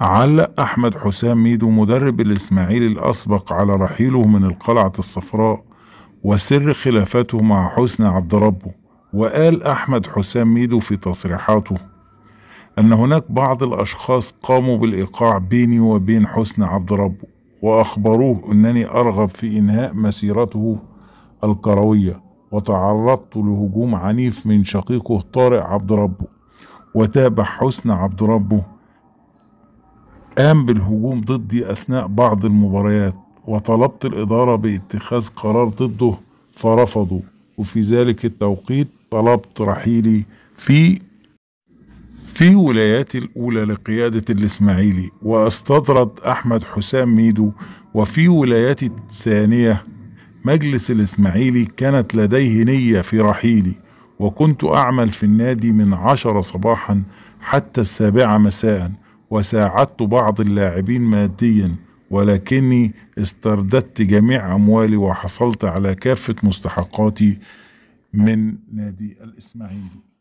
علق أحمد حسام ميدو مدرب الإسماعيلي الأسبق على رحيله من القلعة الصفراء وسر خلافاته مع حسن عبد ربه وقال أحمد حسام ميدو في تصريحاته أن هناك بعض الأشخاص قاموا بالإيقاع بيني وبين حسن عبد ربه وأخبروه أنني أرغب في إنهاء مسيرته الكروية وتعرضت لهجوم عنيف من شقيقه طارق عبد ربه وتابع حسن عبد ربه قام بالهجوم ضدي أثناء بعض المباريات وطلبت الإدارة باتخاذ قرار ضده فرفضوا وفي ذلك التوقيت طلبت رحيلي في في ولاياتي الأولى لقيادة الإسماعيلي واستطرد أحمد حسام ميدو وفي ولاياتي الثانية مجلس الإسماعيلي كانت لديه نية في رحيلي وكنت أعمل في النادي من عشرة صباحا حتى السابعة مساءً وساعدت بعض اللاعبين ماديا ولكني استرددت جميع أموالي وحصلت على كافة مستحقاتي من نادي الإسماعيلي